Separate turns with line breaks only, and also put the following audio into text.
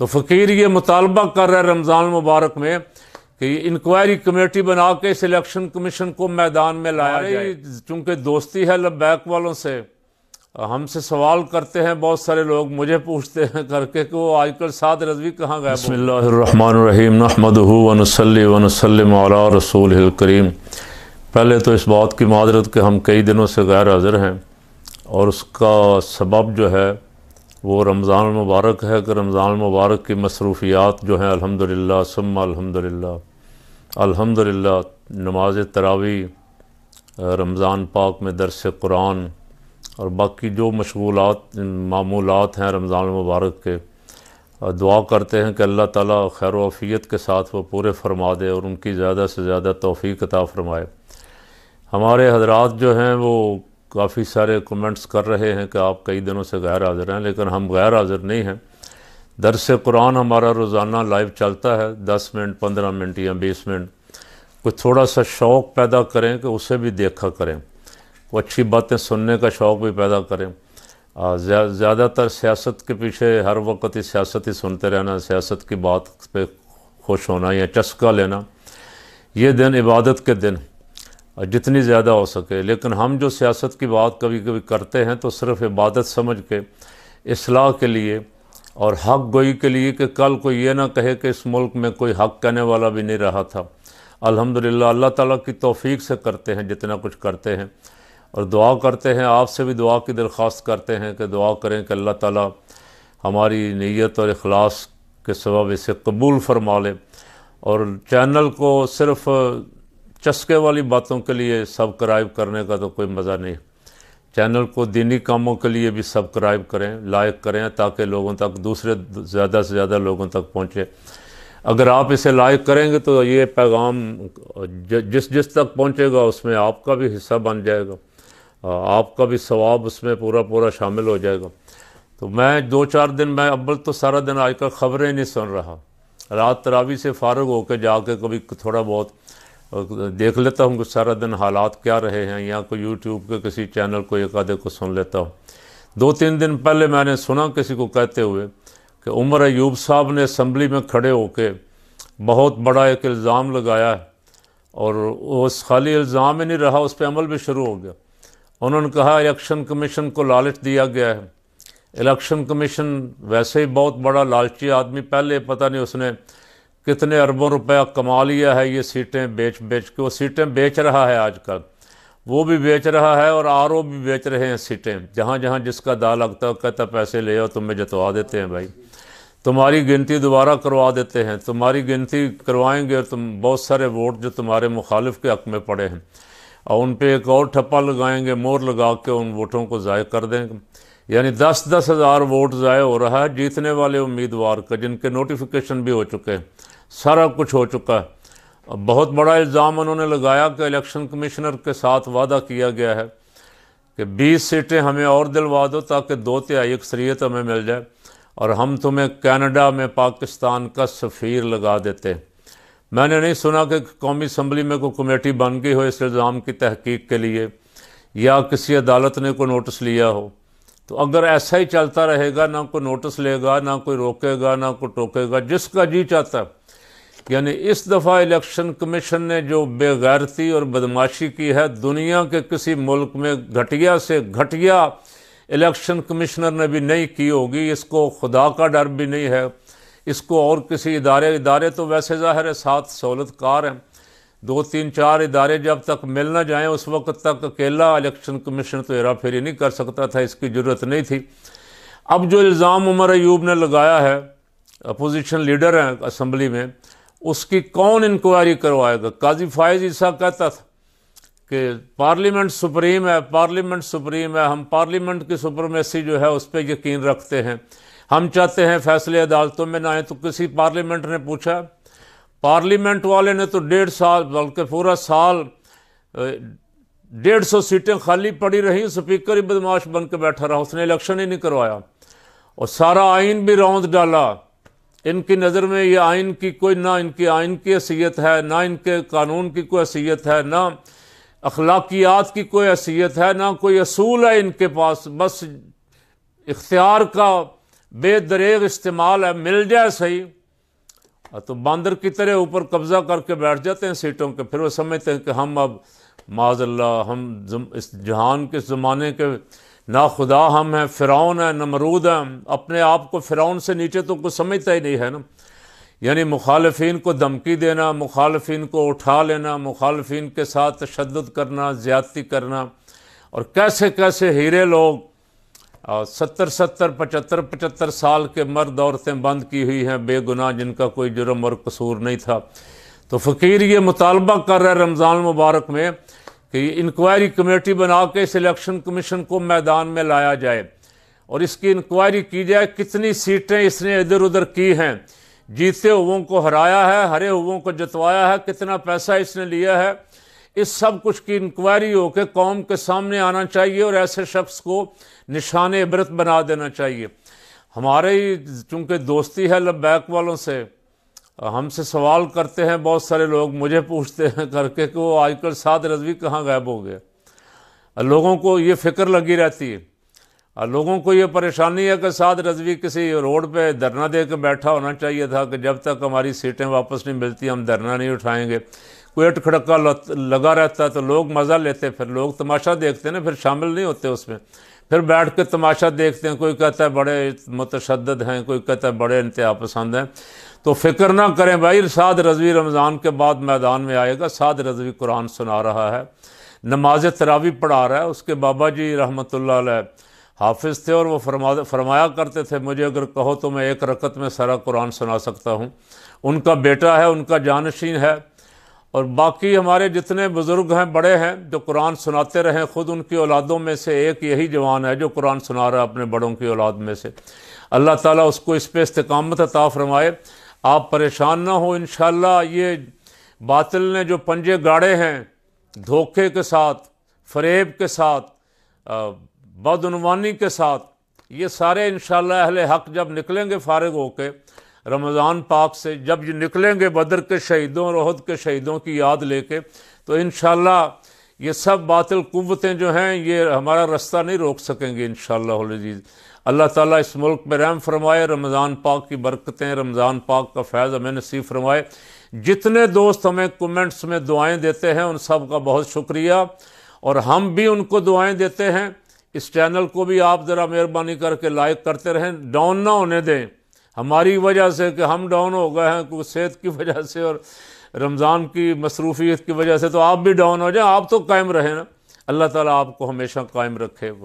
तो फ़कीर ये मुतालबा कर रहा है रमज़ान मुबारक में कि इंक्वायरी कमेटी बना के सिलेक्शन कमीशन को मैदान में लाया जाए चूँकि दोस्ती है लबैक वालों से हमसे सवाल करते हैं बहुत सारे लोग मुझे पूछते हैं करके कि वो आजकल साद रजवी कहाँ गए बसमीम नहमदली रसूल करीम पहले तो इस बात की मादरत के हम कई दिनों से गैर हाजिर हैं और उसका सबब जो है वो रमज़ान मुबारक है कि रमज़ान मुबारक की मसरूफियात जो हैं अल्हम्दुलिल्लाह सुम्मा अल्हम्दुलिल्लाह अल्हम्दुलिल्लाह नमाज तरावी रमज़ान पाक में दरस कुरान और बाकी जो मशगूलत मामूलत हैं रमज़ान मुबारक के दुआ करते हैं कि अल्लाह ताला खैर वफ़ीत के साथ वो पूरे फरमा दे और उनकी ज़्यादा से ज़्यादा तोफ़ी कता फ़रमाए हमारे हजरात जो हैं वो काफ़ी सारे कमेंट्स कर रहे हैं कि आप कई दिनों से गैर हाजिर हैं लेकिन हम गैर हाजिर नहीं हैं दरस कुरान हमारा रोज़ाना लाइव चलता है दस मिनट पंद्रह मिनट या बीस मिनट कुछ थोड़ा सा शौक़ पैदा करें कि उसे भी देखा करें वो अच्छी बातें सुनने का शौक़ भी पैदा करें ज़्यादातर सियासत के पीछे हर वक्त ही सियासत ही सुनते रहना सियासत की बात पे खुश होना या चस्का लेना ये दिन इबादत के दिन जितनी ज़्यादा हो सके लेकिन हम जो सियासत की बात कभी कभी करते हैं तो सिर्फ इबादत समझ के असलाह के लिए और हक गोई के लिए कि कल कोई ये ना कहे कि इस मुल्क में कोई हक कहने वाला भी नहीं रहा था अल्हम्दुलिल्लाह अल्लाह ताला की तौफीक से करते हैं जितना कुछ करते हैं और दुआ करते हैं आपसे भी दुआ की दरख्वास्त करते हैं कि दुआ करें कि अल्लाह ताला हमारी नीयत और अखलास के सबब इसे कबूल फरमा ले और चैनल को सिर्फ़ चस्के वाली बातों के लिए सब्सक्राइब करने का तो कोई मज़ा नहीं चैनल को दीनी कामों के लिए भी सब्सक्राइब करें लाइक करें ताकि लोगों तक दूसरे ज़्यादा से ज़्यादा लोगों तक पहुँचे अगर आप इसे लाइक करेंगे तो ये पैगाम जिस जिस तक पहुँचेगा उसमें आपका भी हिस्सा बन जाएगा आपका भी सवाब उसमें पूरा पूरा शामिल हो जाएगा तो मैं दो चार दिन मैं अव्वल तो सारा दिन आजकल खबरें नहीं सुन रहा रात तरावी से फारग होकर जाके कभी थोड़ा बहुत देख लेता हूँ कि सारा दिन हालात क्या रहे हैं या कोई यूट्यूब के किसी चैनल को एक आधे को सुन लेता हूँ दो तीन दिन पहले मैंने सुना किसी को कहते हुए कि उमर ऐब साहब ने असम्बली में खड़े होकर बहुत बड़ा एक इल्ज़ाम लगाया है और उस खाली इल्ज़ाम ही नहीं रहा उस पर अमल भी शुरू हो गया उन्होंने कहा इलेक्शन कमीशन को लालच दिया गया है इलेक्शन कमीशन वैसे ही बहुत बड़ा लालची आदमी पहले पता नहीं उसने कितने अरबों रुपया कमा लिया है ये सीटें बेच बेच के वो सीटें बेच रहा है आजकल वो भी बेच रहा है और आर भी बेच रहे हैं सीटें जहाँ जहाँ जिसका दा लगता है कहता पैसे ले आओ तुम्हें जतवा देते हैं भाई तुम्हारी गिनती दोबारा करवा देते हैं तुम्हारी गिनती करवाएंगे और तुम बहुत सारे वोट जो तुम्हारे मुखालिफ के हक में पड़े हैं और उन पर एक और ठप्पा लगाएंगे मोर लगा के उन वोटों को ज़ाय कर देंगे यानी दस दस हज़ार वोट ज़ाय हो रहा है जीतने वाले उम्मीदवार का जिनके नोटिफिकेशन भी हो चुके हैं सारा कुछ हो चुका है बहुत बड़ा इल्ज़ाम उन्होंने लगाया कि इलेक्शन कमिश्नर के साथ वादा किया गया है कि 20 सीटें हमें और दिलवा दो ताकि दो तिहाई अक्सरीत हमें मिल जाए और हम तुम्हें कनाडा में पाकिस्तान का सफ़ीर लगा देते हैं मैंने नहीं सुना कि कौमी असम्बली में कोई कमेटी बन गई हो इस इल्ज़ाम की तहकीक के लिए या किसी अदालत ने कोई नोटिस लिया हो तो अगर ऐसा ही चलता रहेगा ना कोई नोटिस लेगा ना कोई रोकेगा ना कोई टोकेगा जिसका जी चाहता है यानी इस दफ़ा इलेक्शन कमीशन ने जो बेगैरती और बदमाशी की है दुनिया के किसी मुल्क में घटिया से घटिया इलेक्शन कमिश्नर ने भी नहीं की होगी इसको खुदा का डर भी नहीं है इसको और किसी इदारे इदारे तो वैसे ज़ाहिर है सात सहूलतकार हैं दो तीन चार इदारे जब तक मिल ना जाएँ उस वक्त तक अकेला इलेक्शन कमीशन तो हेरा फेरी नहीं कर सकता था इसकी ज़रूरत नहीं थी अब जो इल्ज़ाम उमर अयूब ने लगाया है अपोजिशन लीडर हैं असम्बली में उसकी कौन इंक्वायरी करवाएगा काजी फायज ईसा कहता था कि पार्लियामेंट सुप्रीम है पार्लियामेंट सुप्रीम है हम पार्लियामेंट की सुप्रमेसी जो है उस पर यकीन रखते हैं हम चाहते हैं फैसले अदालतों में ना आए तो किसी पार्लियामेंट ने पूछा पार्लियामेंट वाले ने तो डेढ़ साल बल्कि पूरा साल डेढ़ सौ सीटें खाली पड़ी रहीं स्पीकर ही बदमाश बन के बैठा रहा उसने इलेक्शन ही नहीं करवाया और सारा आइन भी रौंद डाला इनकी नज़र में ये आइन की कोई ना इनकी आइन की असीयत है ना इनके कानून की कोई हैसियत है ना अखलाकियात की कोई असीयत है ना कोई असूल है इनके पास बस इख्तियार का बेदरेग इस्तेमाल है मिल जाए सही हाँ, तो बंदर की तरह ऊपर कब्ज़ा करके बैठ जाते हैं सीटों के फिर वो समझते हैं कि हम अब माजल्ला हम इस जहान के ज़माने के ना खुदा हम हैं फ़िरौन है नमरूद हैं अपने आप को फ़िरौन से नीचे तो कुछ समझता ही नहीं है ना यानी मुखालफी को धमकी देना मुखालफी को उठा लेना मुखालफी के साथ तशद करना ज़्यादती करना और कैसे कैसे हीरे लोग सत्तर सत्तर पचहत्तर पचहत्तर साल के मर्द औरतें बंद की हुई हैं बेगुनाह जिनका कोई जुर्म और कसूर नहीं था तो फ़कीर ये मुतालबा कर रहा है रमज़ान मुबारक में कि इंक्वायरी कमेटी बना के सिलेक्शन कमीशन को मैदान में लाया जाए और इसकी इंक्वायरी की जाए कितनी सीटें इसने इधर उधर की हैं जीते हुओं को हराया है हरे हुओं को जतवाया है कितना पैसा इसने लिया है इस सब कुछ की इंक्वायरी हो के कौम के सामने आना चाहिए और ऐसे शख्स को निशान इबरत बना देना चाहिए हमारे ही चूँकि दोस्ती है लब्बैक वालों से हमसे सवाल करते हैं बहुत सारे लोग मुझे पूछते हैं करके कि वो आजकल साध रजवी कहाँ गायब हो गए लोगों को ये फिक्र लगी रहती है और लोगों को ये परेशानी है कि साध रजवी किसी रोड पे धरना दे के बैठा होना चाहिए था कि जब तक हमारी सीटें वापस नहीं मिलती हम धरना नहीं उठाएंगे कोई अटखड़का लगा रहता तो लोग मज़ा लेते फिर लोग तमाशा देखते ना फिर शामिल नहीं होते उसमें फिर बैठ के तमाशा देखते हैं कोई कहता है बड़े मतशद हैं कोई कहता है बड़े इंतहा पसंद हैं तो फ़िक्र ना करें भाई साद रजवी रमज़ान के बाद मैदान में आएगा साद रजवी कुरान सुना रहा है नमाज तरावी पढ़ा रहा है उसके बाबा जी रहमत हाफिज़ थे और वो फरमा फरमाया करते थे मुझे अगर कहो तो मैं एक रकत में सारा कुरान सुना सकता हूँ उनका बेटा है उनका जानशीन है और बाकी हमारे जितने बुज़ुर्ग हैं बड़े हैं जो कुरान सुनाते रहे ख़ुद उनकी औलादों में से एक यही जवान है जो कुरान सुना रहा है अपने बड़ों की औलाद में से अल्लाह ताला उसको इस पर इस्तकामत अता फ़रमाए आप परेशान ना हो इन ये बातिल ने जो पंजे गाड़े हैं धोखे के साथ फरेब के साथ बदनवानी के साथ ये सारे इन अहल हक जब निकलेंगे फारग होकर रमज़ान पाक से जब ये निकलेंगे बदर के शहीदों और अहद के शहीदों की याद लेके तो इन ये सब बातिल कुतें जो हैं ये हमारा रास्ता नहीं रोक सकेंगे इन शजीज़ अल्लाह ताला इस मुल्क में रहम फरमाए रमज़ान पाक की बरकतें रमज़ान पाक का फैज़ हमें नसीब फरमाए जितने दोस्त हमें कमेंट्स में दुआएं देते हैं उन सब का बहुत शुक्रिया और हम भी उनको दुआएं देते हैं इस चैनल को भी आप ज़रा मेहरबानी करके लाइक करते रहें डाउन ना होने दें हमारी वजह से कि हम डाउन हो गए हैं कुछ सेहत की वजह से और रमज़ान की मसरूफियत की वजह से तो आप भी डाउन हो जाए आप तो कायम रहे ना अल्लाह ताला आपको हमेशा कायम रखे